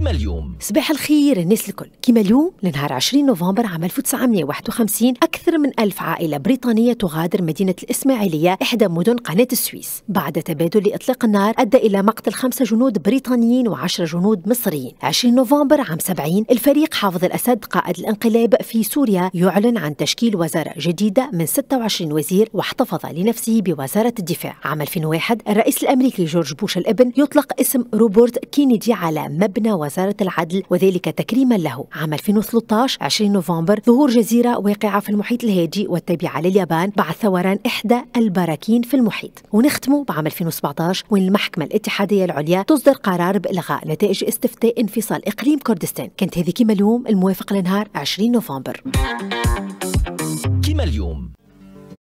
كما اليوم صباح الخير الناس الكل كما اليوم لنهار 20 نوفمبر عام 1951 أكثر من ألف عائلة بريطانية تغادر مدينة الإسماعيلية إحدى مدن قناة السويس بعد تبادل لإطلاق النار أدى إلى مقتل خمسة جنود بريطانيين وعشرة جنود مصريين 20 نوفمبر عام 70 الفريق حافظ الأسد قائد الانقلاب في سوريا يعلن عن تشكيل وزارة جديدة من 26 وزير واحتفظ لنفسه بوزارة الدفاع عام 2001 الرئيس الأمريكي جورج بوش الابن يطلق اسم روبرت كينيدي على مبنى وزارة وزارة العدل وذلك تكريما له عام 2013 20 نوفمبر ظهور جزيرة واقعة في المحيط الهادئ والتابعة لليابان بعد ثوران إحدى البراكين في المحيط ونختمه بعام 2017 وين المحكمة الاتحادية العليا تصدر قرار بإلغاء نتائج استفتاء انفصال إقليم كردستان كانت هذه كما اليوم الموافق لنهار 20 نوفمبر كما اليوم